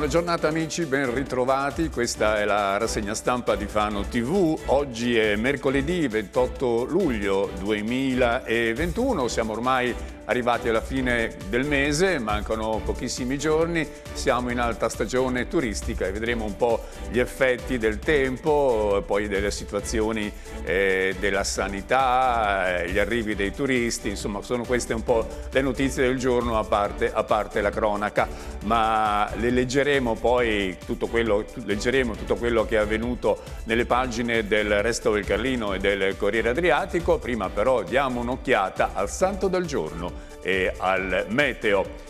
Buona giornata amici, ben ritrovati, questa è la rassegna stampa di Fano TV, oggi è mercoledì 28 luglio 2021, siamo ormai arrivati alla fine del mese, mancano pochissimi giorni, siamo in alta stagione turistica e vedremo un po' gli effetti del tempo, poi delle situazioni eh, della sanità, eh, gli arrivi dei turisti, insomma sono queste un po' le notizie del giorno a parte, a parte la cronaca, ma le leggeremo poi tutto quello, leggeremo tutto quello che è avvenuto nelle pagine del Resto del Carlino e del Corriere Adriatico, prima però diamo un'occhiata al Santo del Giorno e al Meteo.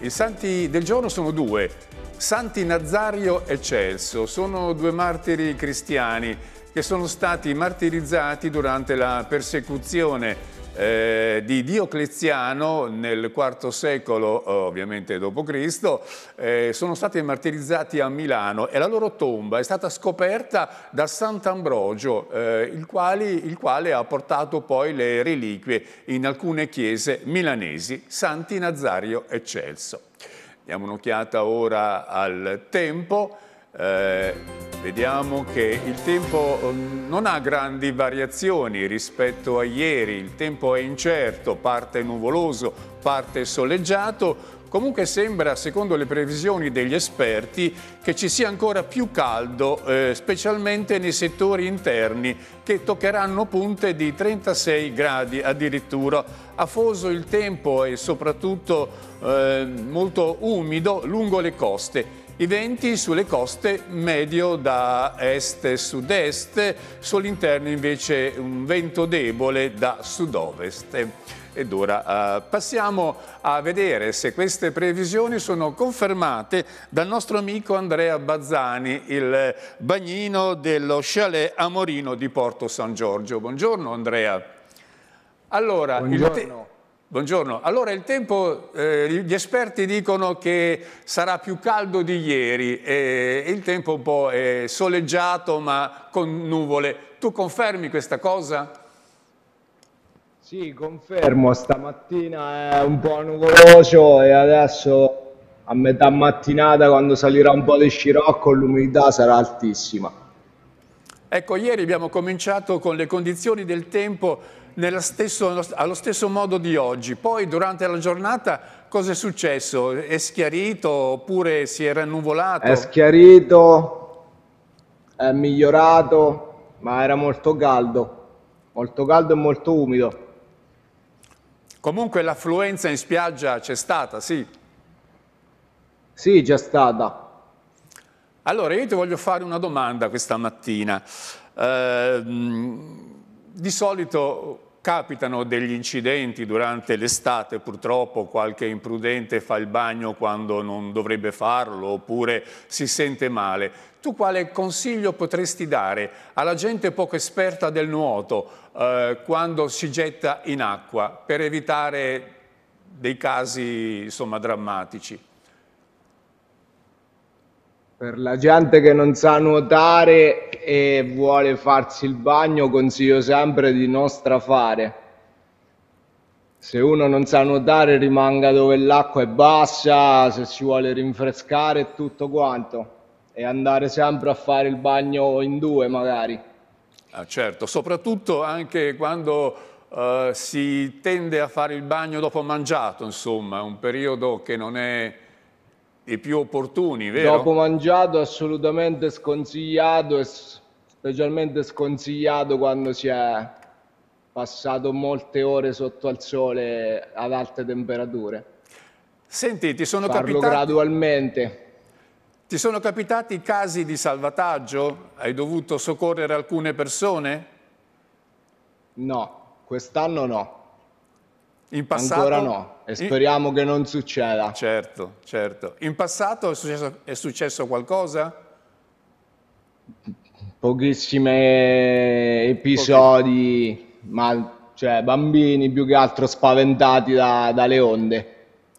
I santi del giorno sono due, Santi Nazario e Celso sono due martiri cristiani che sono stati martirizzati durante la persecuzione eh, di Diocleziano nel IV secolo, eh, ovviamente d.C., eh, sono stati martirizzati a Milano e la loro tomba è stata scoperta da Sant'Ambrogio, eh, il, il, quale ha portato poi le reliquie in alcune chiese milanesi, Santi Nazario e Celso. Diamo un'occhiata ora al tempo. Eh, vediamo che il tempo ehm, non ha grandi variazioni rispetto a ieri, il tempo è incerto, parte nuvoloso, parte soleggiato, Comunque sembra, secondo le previsioni degli esperti, che ci sia ancora più caldo, eh, specialmente nei settori interni, che toccheranno punte di 36 gradi addirittura. Afoso il tempo e soprattutto eh, molto umido lungo le coste. I venti sulle coste medio da est e sud-est, sull'interno invece un vento debole da sud-ovest. Ed ora eh, passiamo a vedere se queste previsioni sono confermate dal nostro amico Andrea Bazzani, il bagnino dello chalet Amorino di Porto San Giorgio. Buongiorno Andrea. Allora, Buongiorno. Buongiorno. Allora il tempo, eh, gli esperti dicono che sarà più caldo di ieri, eh, il tempo un po' è soleggiato ma con nuvole. Tu confermi questa cosa? Sì, confermo, stamattina è un po' nuvoloso e adesso a metà mattinata quando salirà un po' di scirocco l'umidità sarà altissima. Ecco, ieri abbiamo cominciato con le condizioni del tempo stesso, allo stesso modo di oggi. Poi durante la giornata cosa è successo? È schiarito oppure si è rannuvolato? È schiarito, è migliorato, ma era molto caldo, molto caldo e molto umido. Comunque l'affluenza in spiaggia c'è stata, sì? Sì, c'è stata. Allora, io ti voglio fare una domanda questa mattina. Eh, di solito capitano degli incidenti durante l'estate, purtroppo qualche imprudente fa il bagno quando non dovrebbe farlo oppure si sente male tu quale consiglio potresti dare alla gente poco esperta del nuoto eh, quando si getta in acqua per evitare dei casi insomma, drammatici? Per la gente che non sa nuotare e vuole farsi il bagno consiglio sempre di non strafare. Se uno non sa nuotare rimanga dove l'acqua è bassa, se si vuole rinfrescare e tutto quanto e andare sempre a fare il bagno in due magari. Ah, certo, soprattutto anche quando eh, si tende a fare il bagno dopo mangiato, insomma, un periodo che non è i più opportuni, vero? Dopo mangiato assolutamente sconsigliato e specialmente sconsigliato quando si è passato molte ore sotto al sole ad alte temperature. Senti, ti sono Parlo capitati... gradualmente. Ti sono capitati casi di salvataggio? Hai dovuto soccorrere alcune persone? No, quest'anno no. In passato? Ancora no, e speriamo in... che non succeda. Certo, certo. In passato è successo, è successo qualcosa? Pochissimi episodi, Pochi... ma cioè, bambini più che altro spaventati da, dalle onde.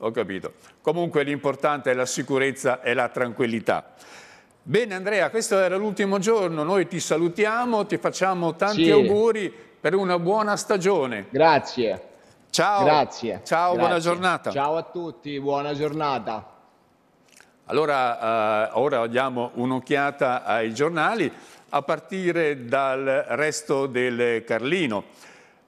Ho capito. Comunque l'importante è la sicurezza e la tranquillità. Bene Andrea, questo era l'ultimo giorno, noi ti salutiamo, ti facciamo tanti sì. auguri per una buona stagione. Grazie. Ciao. Grazie. Ciao, Grazie. buona giornata. Ciao a tutti, buona giornata. Allora, eh, ora diamo un'occhiata ai giornali, a partire dal resto del Carlino.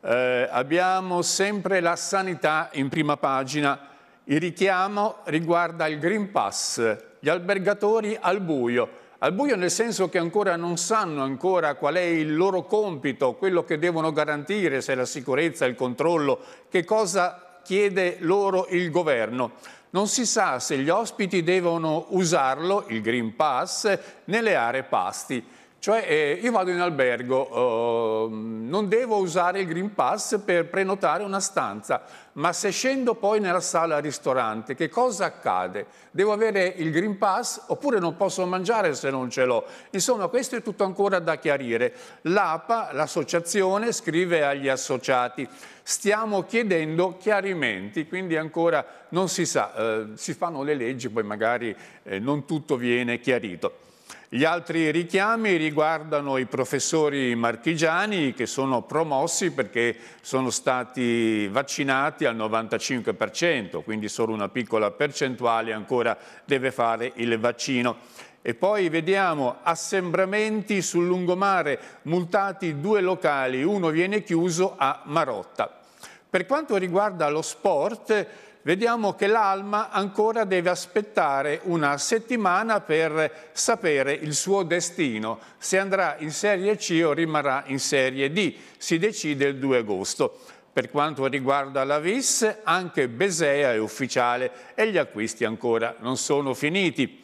Eh, abbiamo sempre la sanità in prima pagina, il richiamo riguarda il Green Pass, gli albergatori al buio, al buio nel senso che ancora non sanno ancora qual è il loro compito, quello che devono garantire, se la sicurezza, il controllo, che cosa chiede loro il governo. Non si sa se gli ospiti devono usarlo, il Green Pass, nelle aree pasti. Cioè eh, io vado in albergo, eh, non devo usare il Green Pass per prenotare una stanza, ma se scendo poi nella sala ristorante, che cosa accade? Devo avere il Green Pass oppure non posso mangiare se non ce l'ho? Insomma, questo è tutto ancora da chiarire. L'APA, l'associazione, scrive agli associati, stiamo chiedendo chiarimenti, quindi ancora non si sa, eh, si fanno le leggi, poi magari eh, non tutto viene chiarito. Gli altri richiami riguardano i professori marchigiani che sono promossi perché sono stati vaccinati al 95%, quindi solo una piccola percentuale ancora deve fare il vaccino. E poi vediamo assembramenti sul lungomare, multati due locali, uno viene chiuso a Marotta. Per quanto riguarda lo sport, vediamo che l'alma ancora deve aspettare una settimana per sapere il suo destino, se andrà in Serie C o rimarrà in Serie D. Si decide il 2 agosto. Per quanto riguarda la VIS, anche Besea è ufficiale e gli acquisti ancora non sono finiti.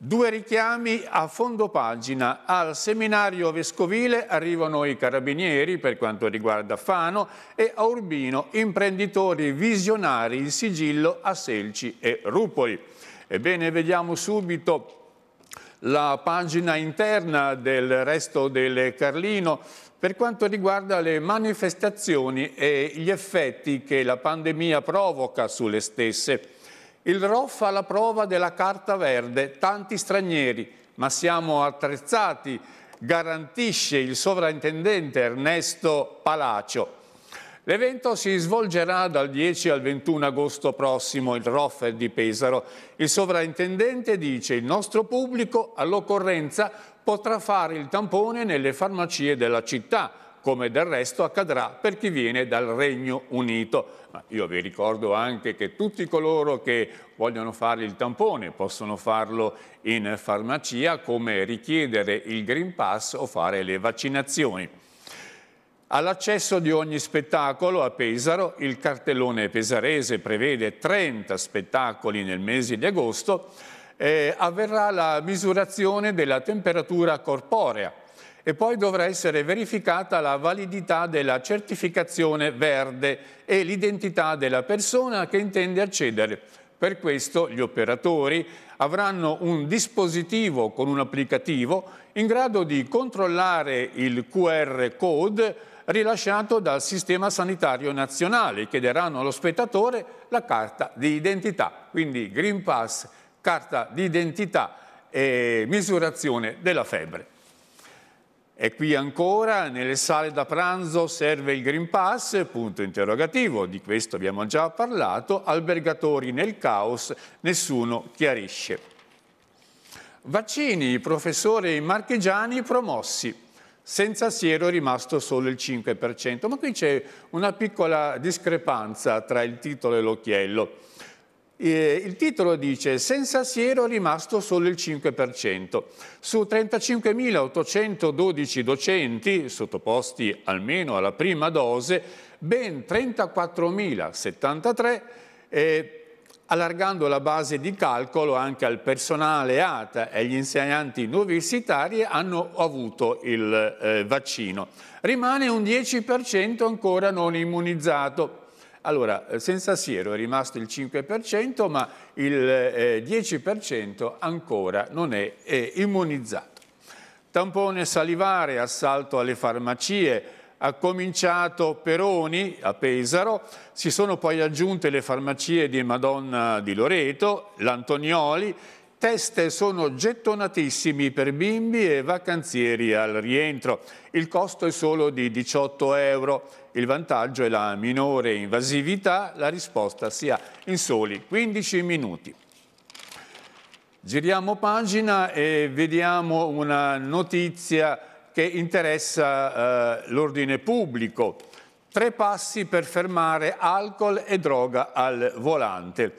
Due richiami a fondo pagina. Al seminario vescovile arrivano i carabinieri per quanto riguarda Fano e a Urbino imprenditori visionari in sigillo a Selci e Rupoli. Ebbene, vediamo subito la pagina interna del resto del Carlino per quanto riguarda le manifestazioni e gli effetti che la pandemia provoca sulle stesse. Il ROF ha la prova della carta verde, tanti stranieri, ma siamo attrezzati, garantisce il sovrintendente Ernesto Palacio. L'evento si svolgerà dal 10 al 21 agosto prossimo, il ROF è di Pesaro. Il sovrintendente dice il nostro pubblico all'occorrenza potrà fare il tampone nelle farmacie della città come del resto accadrà per chi viene dal Regno Unito. Ma io vi ricordo anche che tutti coloro che vogliono fare il tampone possono farlo in farmacia come richiedere il Green Pass o fare le vaccinazioni. All'accesso di ogni spettacolo a Pesaro, il cartellone pesarese prevede 30 spettacoli nel mese di agosto, eh, avverrà la misurazione della temperatura corporea e poi dovrà essere verificata la validità della certificazione verde e l'identità della persona che intende accedere. Per questo gli operatori avranno un dispositivo con un applicativo in grado di controllare il QR code rilasciato dal Sistema Sanitario Nazionale. Chiederanno allo spettatore la carta di identità, quindi Green Pass, carta di identità e misurazione della febbre. E qui ancora nelle sale da pranzo serve il Green Pass? Punto interrogativo, di questo abbiamo già parlato, albergatori nel caos, nessuno chiarisce. Vaccini, professore Marchegiani promossi. Senza siero è rimasto solo il 5%, ma qui c'è una piccola discrepanza tra il titolo e l'occhiello. Eh, il titolo dice senza siero è rimasto solo il 5%. Su 35.812 docenti sottoposti almeno alla prima dose, ben 34.073 eh, allargando la base di calcolo anche al personale ATA e agli insegnanti universitari hanno avuto il eh, vaccino. Rimane un 10% ancora non immunizzato. Allora, eh, senza Siero è rimasto il 5%, ma il 10% eh, ancora non è, è immunizzato. Tampone salivare, assalto alle farmacie, ha cominciato Peroni a Pesaro, si sono poi aggiunte le farmacie di Madonna di Loreto, l'Antonioli, Teste sono gettonatissimi per bimbi e vacanzieri al rientro. Il costo è solo di 18 euro. Il vantaggio è la minore invasività. La risposta si ha in soli 15 minuti. Giriamo pagina e vediamo una notizia che interessa eh, l'ordine pubblico. Tre passi per fermare alcol e droga al volante.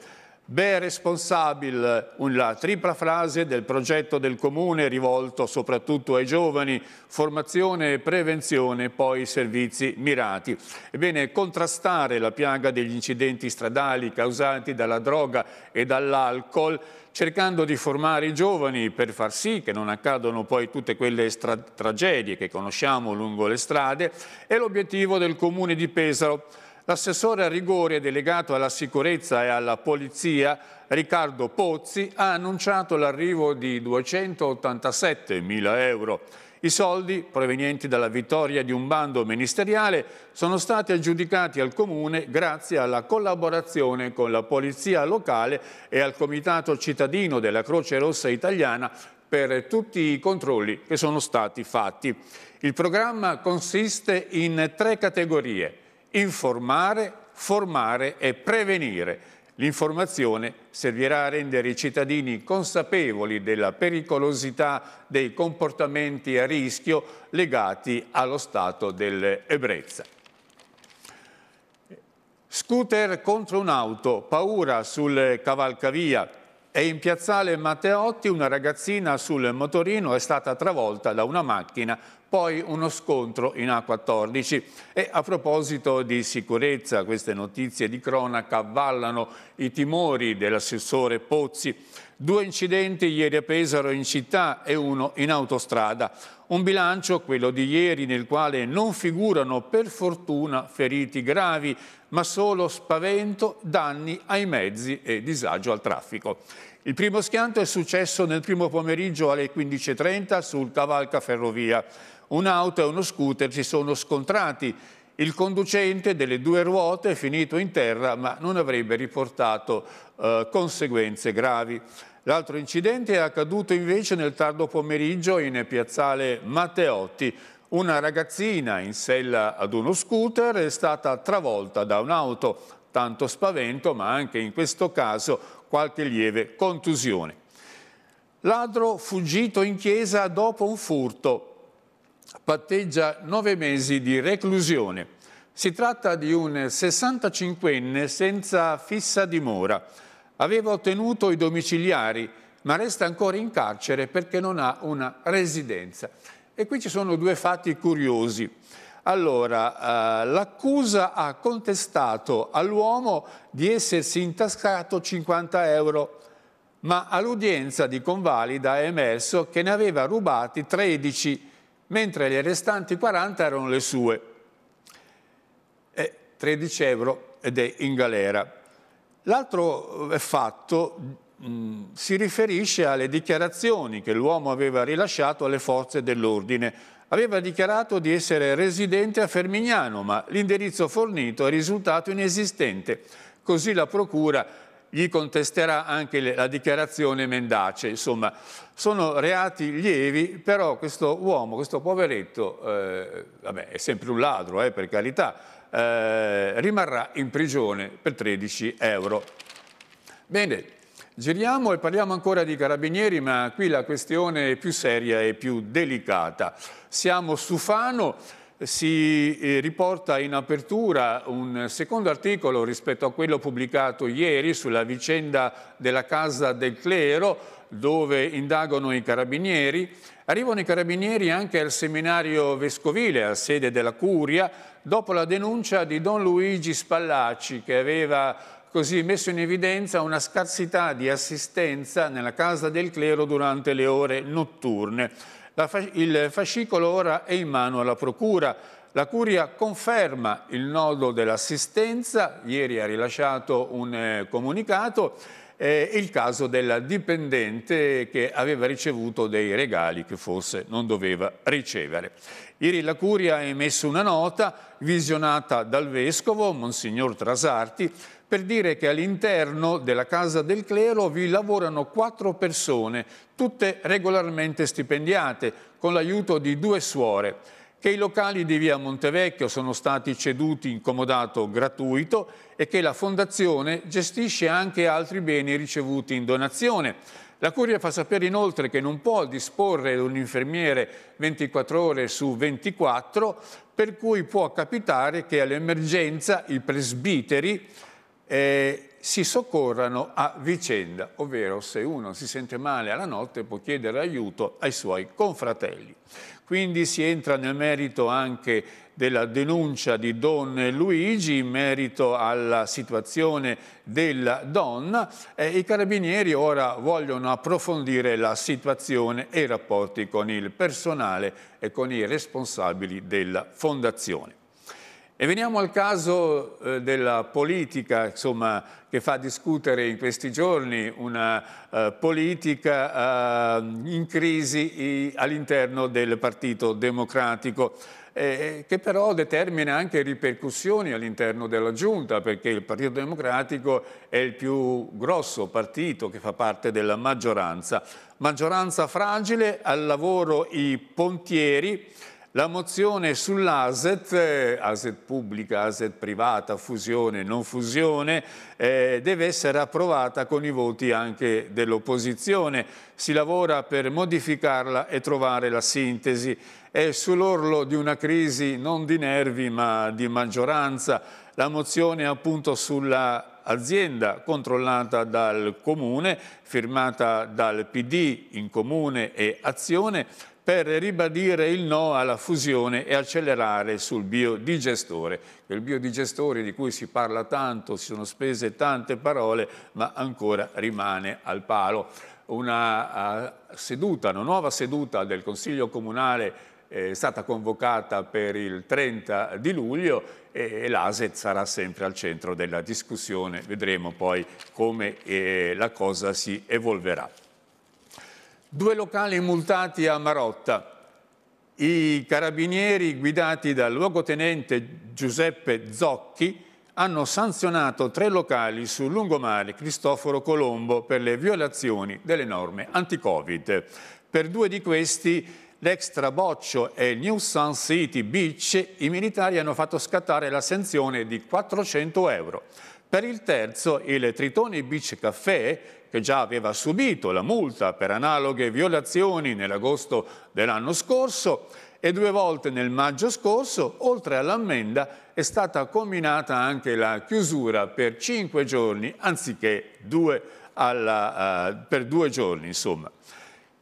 Beh, responsabile una tripla frase del progetto del Comune rivolto soprattutto ai giovani, formazione e prevenzione, poi servizi mirati. Ebbene, contrastare la piaga degli incidenti stradali causati dalla droga e dall'alcol cercando di formare i giovani per far sì che non accadano poi tutte quelle tragedie che conosciamo lungo le strade, è l'obiettivo del Comune di Pesaro L'assessore a rigore delegato alla sicurezza e alla polizia, Riccardo Pozzi, ha annunciato l'arrivo di 287 mila euro. I soldi, provenienti dalla vittoria di un bando ministeriale, sono stati aggiudicati al Comune grazie alla collaborazione con la Polizia locale e al Comitato cittadino della Croce Rossa italiana per tutti i controlli che sono stati fatti. Il programma consiste in tre categorie informare, formare e prevenire. L'informazione servirà a rendere i cittadini consapevoli della pericolosità dei comportamenti a rischio legati allo stato dell'ebbrezza. Scooter contro un'auto, paura sul cavalcavia, e in piazzale Matteotti una ragazzina sul motorino è stata travolta da una macchina, poi uno scontro in A14. E a proposito di sicurezza, queste notizie di cronaca avvallano i timori dell'assessore Pozzi. Due incidenti ieri a Pesaro in città e uno in autostrada. Un bilancio, quello di ieri, nel quale non figurano per fortuna feriti gravi, ma solo spavento, danni ai mezzi e disagio al traffico. Il primo schianto è successo nel primo pomeriggio alle 15.30 sul Cavalca Ferrovia. Un'auto e uno scooter si sono scontrati. Il conducente delle due ruote è finito in terra ma non avrebbe riportato eh, conseguenze gravi. L'altro incidente è accaduto invece nel tardo pomeriggio in piazzale Matteotti una ragazzina in sella ad uno scooter è stata travolta da un'auto, tanto spavento ma anche in questo caso qualche lieve contusione. Ladro fuggito in chiesa dopo un furto, patteggia nove mesi di reclusione. Si tratta di un 65enne senza fissa dimora. Aveva ottenuto i domiciliari, ma resta ancora in carcere perché non ha una residenza. E qui ci sono due fatti curiosi. Allora, eh, l'accusa ha contestato all'uomo di essersi intascato 50 euro, ma all'udienza di convalida è emerso che ne aveva rubati 13, mentre le restanti 40 erano le sue. E 13 euro ed è in galera. L'altro eh, fatto Mm, si riferisce alle dichiarazioni che l'uomo aveva rilasciato alle forze dell'ordine. Aveva dichiarato di essere residente a Fermignano, ma l'indirizzo fornito è risultato inesistente. Così la procura gli contesterà anche la dichiarazione mendace. Insomma, sono reati lievi, però questo uomo, questo poveretto, eh, vabbè, è sempre un ladro, eh, per carità, eh, rimarrà in prigione per 13 euro. Bene, Giriamo e parliamo ancora di carabinieri, ma qui la questione è più seria e più delicata. Siamo su Fano, si eh, riporta in apertura un secondo articolo rispetto a quello pubblicato ieri sulla vicenda della Casa del Clero, dove indagano i carabinieri. Arrivano i carabinieri anche al seminario vescovile, a sede della Curia, dopo la denuncia di Don Luigi Spallacci, che aveva così messo in evidenza una scarsità di assistenza nella casa del clero durante le ore notturne. Fa il fascicolo ora è in mano alla Procura. La Curia conferma il nodo dell'assistenza, ieri ha rilasciato un eh, comunicato, eh, il caso della dipendente che aveva ricevuto dei regali che forse non doveva ricevere. Ieri la Curia ha emesso una nota visionata dal Vescovo, Monsignor Trasarti, per dire che all'interno della casa del clero vi lavorano quattro persone, tutte regolarmente stipendiate, con l'aiuto di due suore, che i locali di via Montevecchio sono stati ceduti in comodato gratuito e che la fondazione gestisce anche altri beni ricevuti in donazione. La Curia fa sapere inoltre che non può disporre un infermiere 24 ore su 24, per cui può capitare che all'emergenza i presbiteri eh, si soccorrano a vicenda, ovvero se uno si sente male alla notte può chiedere aiuto ai suoi confratelli. Quindi si entra nel merito anche della denuncia di Don Luigi in merito alla situazione della donna. Eh, I carabinieri ora vogliono approfondire la situazione e i rapporti con il personale e con i responsabili della fondazione. E veniamo al caso eh, della politica, insomma, che fa discutere in questi giorni una eh, politica eh, in crisi all'interno del Partito Democratico, eh, che però determina anche ripercussioni all'interno della Giunta, perché il Partito Democratico è il più grosso partito che fa parte della maggioranza. Maggioranza fragile, al lavoro i pontieri, la mozione sull'ASET, ASET pubblica, ASET privata, fusione, non fusione, eh, deve essere approvata con i voti anche dell'opposizione. Si lavora per modificarla e trovare la sintesi. È sull'orlo di una crisi non di nervi ma di maggioranza. La mozione appunto sulla azienda controllata dal Comune, firmata dal PD in Comune e Azione, per ribadire il no alla fusione e accelerare sul biodigestore. Il biodigestore di cui si parla tanto, si sono spese tante parole, ma ancora rimane al palo. Una, ah, seduta, una nuova seduta del Consiglio Comunale eh, è stata convocata per il 30 di luglio e l'ASET sarà sempre al centro della discussione. Vedremo poi come eh, la cosa si evolverà. Due locali multati a Marotta. I carabinieri guidati dal luogotenente Giuseppe Zocchi hanno sanzionato tre locali sul lungomare Cristoforo Colombo per le violazioni delle norme anti-Covid. Per due di questi, l'extra boccio e il New Sun City Beach, i militari hanno fatto scattare la sanzione di 400 euro. Per il terzo, il Tritoni Beach Café, che già aveva subito la multa per analoghe violazioni nell'agosto dell'anno scorso e due volte nel maggio scorso, oltre all'ammenda, è stata combinata anche la chiusura per cinque giorni anziché due alla, uh, per due giorni. Insomma.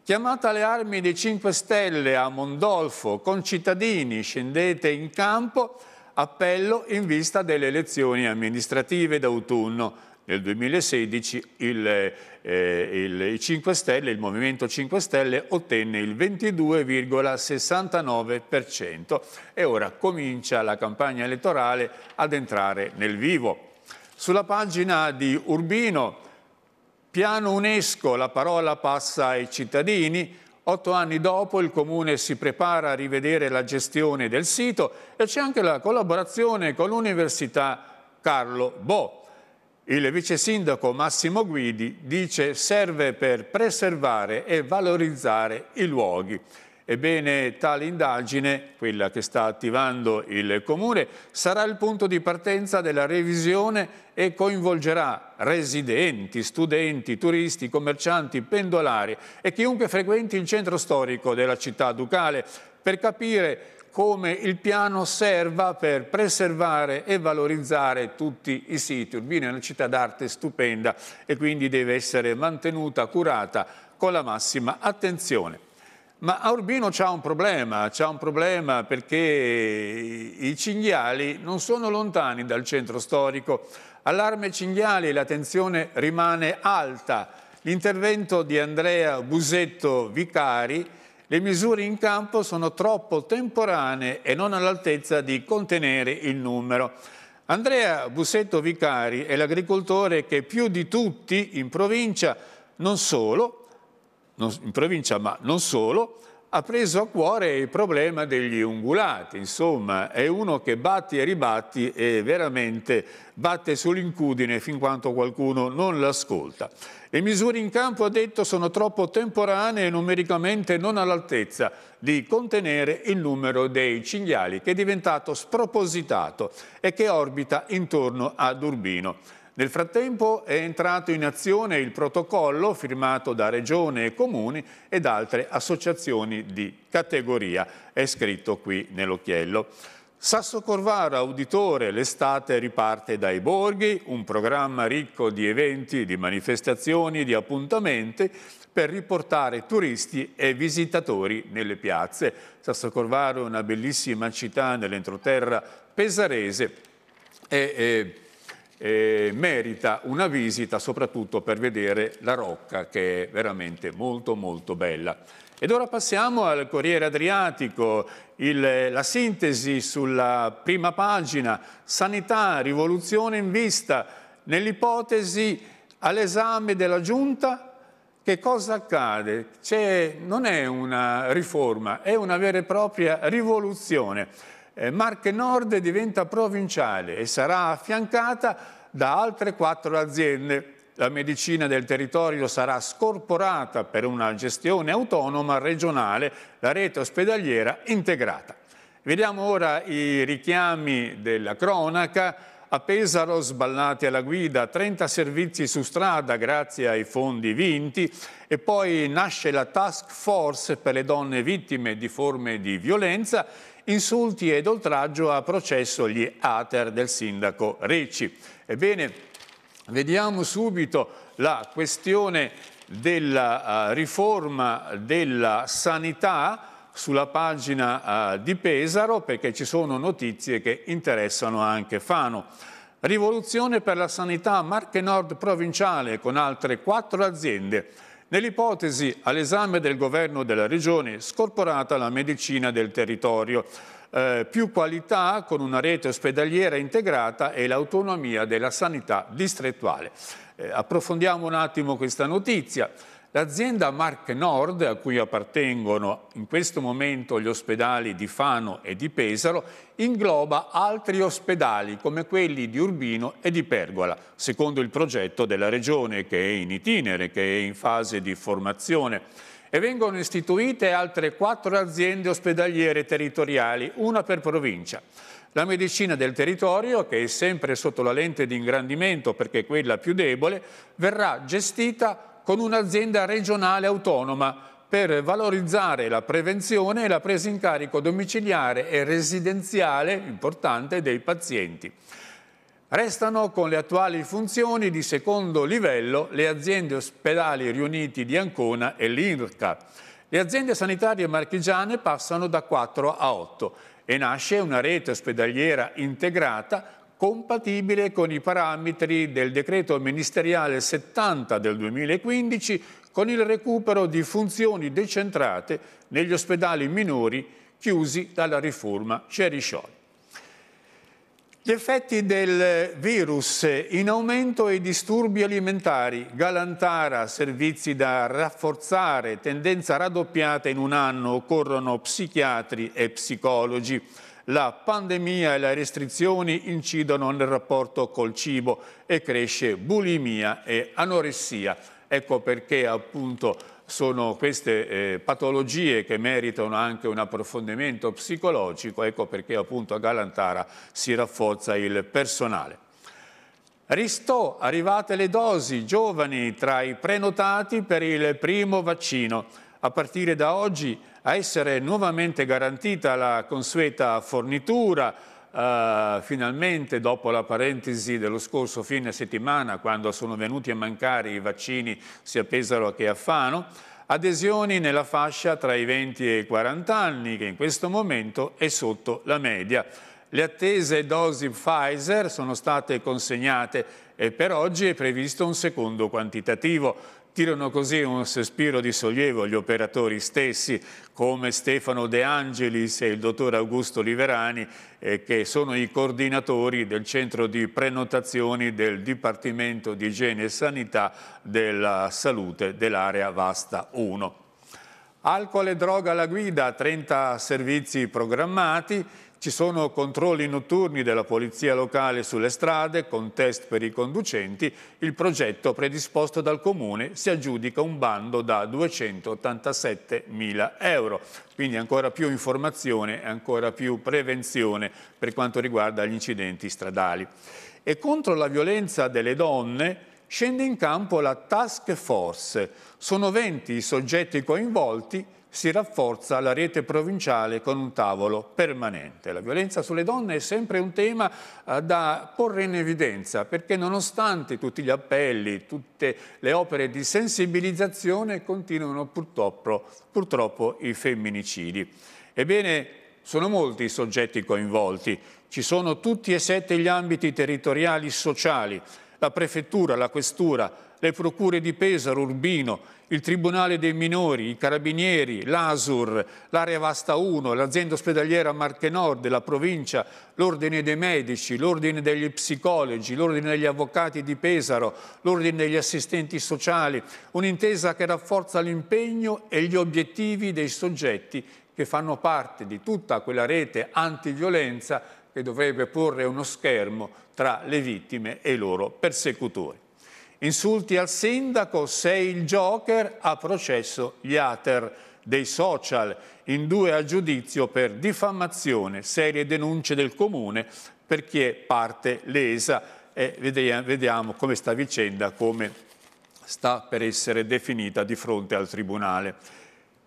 Chiamata alle armi dei 5 Stelle a Mondolfo, concittadini, scendete in campo, appello in vista delle elezioni amministrative d'autunno nel 2016 il, eh, il, 5 Stelle, il Movimento 5 Stelle ottenne il 22,69% e ora comincia la campagna elettorale ad entrare nel vivo. Sulla pagina di Urbino, piano UNESCO, la parola passa ai cittadini, Otto anni dopo il Comune si prepara a rivedere la gestione del sito e c'è anche la collaborazione con l'Università Carlo Bo. Il vice sindaco Massimo Guidi dice serve per preservare e valorizzare i luoghi. Ebbene, tale indagine, quella che sta attivando il Comune, sarà il punto di partenza della revisione e coinvolgerà residenti, studenti, turisti, commercianti, pendolari e chiunque frequenti il centro storico della città ducale per capire come il piano serva per preservare e valorizzare tutti i siti. Urbino è una città d'arte stupenda e quindi deve essere mantenuta, curata con la massima attenzione. Ma a Urbino c'è un problema, c'è un problema perché i cinghiali non sono lontani dal centro storico. Allarme cinghiali, e la tensione rimane alta. L'intervento di Andrea Busetto Vicari le misure in campo sono troppo temporanee e non all'altezza di contenere il numero. Andrea Bussetto Vicari è l'agricoltore che più di tutti in provincia, non solo, in provincia ma non solo, ha preso a cuore il problema degli ungulati, insomma è uno che batti e ribatti e veramente batte sull'incudine fin quanto qualcuno non l'ascolta. Le misure in campo, ha detto, sono troppo temporanee e numericamente non all'altezza di contenere il numero dei cinghiali che è diventato spropositato e che orbita intorno ad Urbino. Nel frattempo è entrato in azione il protocollo firmato da Regione e Comuni ed altre associazioni di categoria. È scritto qui nell'occhiello. Sasso Corvaro, auditore, l'estate riparte dai borghi, un programma ricco di eventi, di manifestazioni, di appuntamenti per riportare turisti e visitatori nelle piazze. Sasso Corvaro è una bellissima città nell'entroterra pesarese e, e eh, eh, merita una visita soprattutto per vedere la Rocca che è veramente molto molto bella. Ed ora passiamo al Corriere Adriatico, il, la sintesi sulla prima pagina, sanità, rivoluzione in vista, nell'ipotesi all'esame della Giunta che cosa accade? non è una riforma, è una vera e propria rivoluzione. Eh, Marche Nord diventa provinciale e sarà affiancata da altre quattro aziende. La medicina del territorio sarà scorporata per una gestione autonoma regionale, la rete ospedaliera integrata. Vediamo ora i richiami della cronaca. A Pesaro sballati alla guida, 30 servizi su strada grazie ai fondi vinti e poi nasce la task force per le donne vittime di forme di violenza insulti ed oltraggio ha processo gli ater del sindaco Ricci. Ebbene, vediamo subito la questione della uh, riforma della sanità sulla pagina uh, di Pesaro perché ci sono notizie che interessano anche Fano. Rivoluzione per la sanità Marche Nord provinciale con altre quattro aziende Nell'ipotesi all'esame del governo della regione scorporata la medicina del territorio, eh, più qualità con una rete ospedaliera integrata e l'autonomia della sanità distrettuale. Eh, approfondiamo un attimo questa notizia. L'azienda Mark Nord, a cui appartengono in questo momento gli ospedali di Fano e di Pesaro, ingloba altri ospedali come quelli di Urbino e di Pergola, secondo il progetto della Regione che è in itinere, che è in fase di formazione. E vengono istituite altre quattro aziende ospedaliere territoriali, una per provincia. La medicina del territorio, che è sempre sotto la lente di ingrandimento perché è quella più debole, verrà gestita con un'azienda regionale autonoma per valorizzare la prevenzione e la presa in carico domiciliare e residenziale, importante, dei pazienti. Restano con le attuali funzioni di secondo livello le aziende ospedali riuniti di Ancona e l'INRCA. Le aziende sanitarie marchigiane passano da 4 a 8 e nasce una rete ospedaliera integrata compatibile con i parametri del decreto ministeriale 70 del 2015 con il recupero di funzioni decentrate negli ospedali minori chiusi dalla riforma Ceriscioli. Gli effetti del virus in aumento e disturbi alimentari, Galantara, servizi da rafforzare, tendenza raddoppiata in un anno, occorrono psichiatri e psicologi la pandemia e le restrizioni incidono nel rapporto col cibo e cresce bulimia e anoressia. Ecco perché appunto sono queste eh, patologie che meritano anche un approfondimento psicologico, ecco perché appunto a Galantara si rafforza il personale. Ristò arrivate le dosi giovani tra i prenotati per il primo vaccino. A partire da oggi a essere nuovamente garantita la consueta fornitura, Uh, finalmente dopo la parentesi dello scorso fine settimana quando sono venuti a mancare i vaccini sia a Pesaro che a Fano, adesioni nella fascia tra i 20 e i 40 anni che in questo momento è sotto la media. Le attese dosi Pfizer sono state consegnate e per oggi è previsto un secondo quantitativo. Tirano così un sospiro di sollievo gli operatori stessi come Stefano De Angelis e il dottor Augusto Liverani eh, che sono i coordinatori del centro di prenotazioni del Dipartimento di Igiene e Sanità della Salute dell'area Vasta 1. Alcol e droga alla guida, 30 servizi programmati, ci sono controlli notturni della polizia locale sulle strade, con test per i conducenti. Il progetto predisposto dal comune si aggiudica un bando da 287 mila euro. Quindi ancora più informazione e ancora più prevenzione per quanto riguarda gli incidenti stradali. E contro la violenza delle donne scende in campo la Task Force. Sono 20 i soggetti coinvolti si rafforza la rete provinciale con un tavolo permanente. La violenza sulle donne è sempre un tema eh, da porre in evidenza perché nonostante tutti gli appelli, tutte le opere di sensibilizzazione continuano purtroppo, purtroppo i femminicidi. Ebbene, sono molti i soggetti coinvolti, ci sono tutti e sette gli ambiti territoriali sociali, la prefettura, la questura, le procure di Pesaro, Urbino, il Tribunale dei Minori, i Carabinieri, l'ASUR, l'Area Vasta 1, l'azienda ospedaliera Marche Nord, la provincia, l'Ordine dei Medici, l'Ordine degli Psicologi, l'Ordine degli Avvocati di Pesaro, l'Ordine degli Assistenti Sociali, un'intesa che rafforza l'impegno e gli obiettivi dei soggetti che fanno parte di tutta quella rete antiviolenza che dovrebbe porre uno schermo tra le vittime e i loro persecutori. Insulti al sindaco, sei il Joker, ha processo gli ATER dei social, in due a giudizio per diffamazione, serie denunce del comune per chi è parte lesa e vediamo, vediamo come sta vicenda, come sta per essere definita di fronte al Tribunale.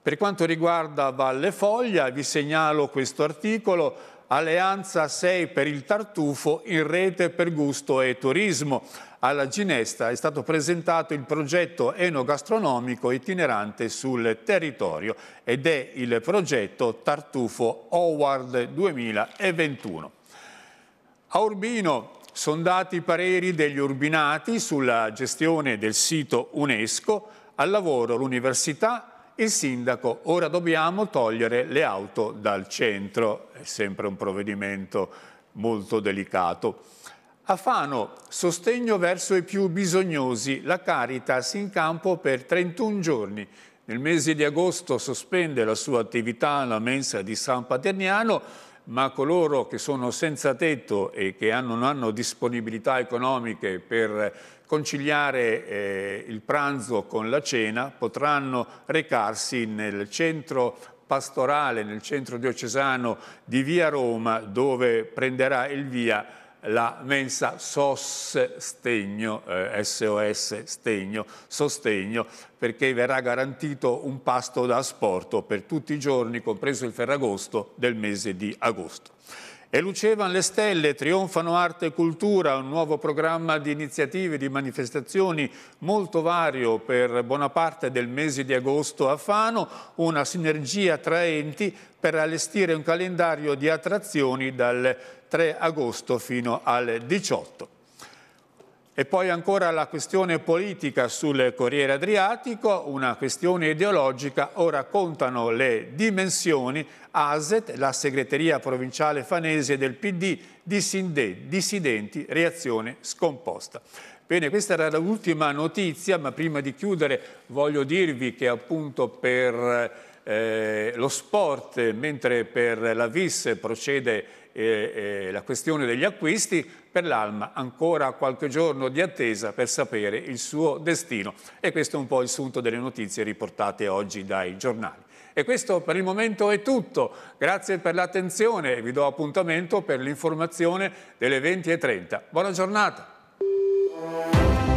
Per quanto riguarda Valle Foglia, vi segnalo questo articolo, Alleanza 6 per il tartufo in rete per gusto e turismo alla Ginesta è stato presentato il progetto enogastronomico itinerante sul territorio ed è il progetto Tartufo Howard 2021. A Urbino sono dati i pareri degli urbinati sulla gestione del sito UNESCO, al lavoro l'università, il sindaco, ora dobbiamo togliere le auto dal centro, è sempre un provvedimento molto delicato. A Fano, sostegno verso i più bisognosi, la Caritas in campo per 31 giorni. Nel mese di agosto sospende la sua attività alla mensa di San Paterniano, ma coloro che sono senza tetto e che hanno, non hanno disponibilità economiche per conciliare eh, il pranzo con la cena potranno recarsi nel centro pastorale, nel centro diocesano di Via Roma, dove prenderà il via la mensa SOS stegno, eh, SOS stegno, sostegno, perché verrà garantito un pasto da asporto per tutti i giorni, compreso il Ferragosto, del mese di agosto. E lucevan le stelle, trionfano arte e cultura, un nuovo programma di iniziative, di manifestazioni molto vario per buona parte del mese di agosto a Fano, una sinergia tra enti per allestire un calendario di attrazioni dal 3 agosto fino al 18. E poi ancora la questione politica sul Corriere Adriatico, una questione ideologica, ora contano le dimensioni ASET, la segreteria provinciale fanese del PD, dissidenti, reazione scomposta. Bene, questa era l'ultima notizia, ma prima di chiudere voglio dirvi che appunto per... Eh, lo sport, mentre per la VIS procede eh, eh, la questione degli acquisti, per l'Alma ancora qualche giorno di attesa per sapere il suo destino e questo è un po' il sunto delle notizie riportate oggi dai giornali. E questo per il momento è tutto, grazie per l'attenzione e vi do appuntamento per l'informazione delle 20.30. Buona giornata!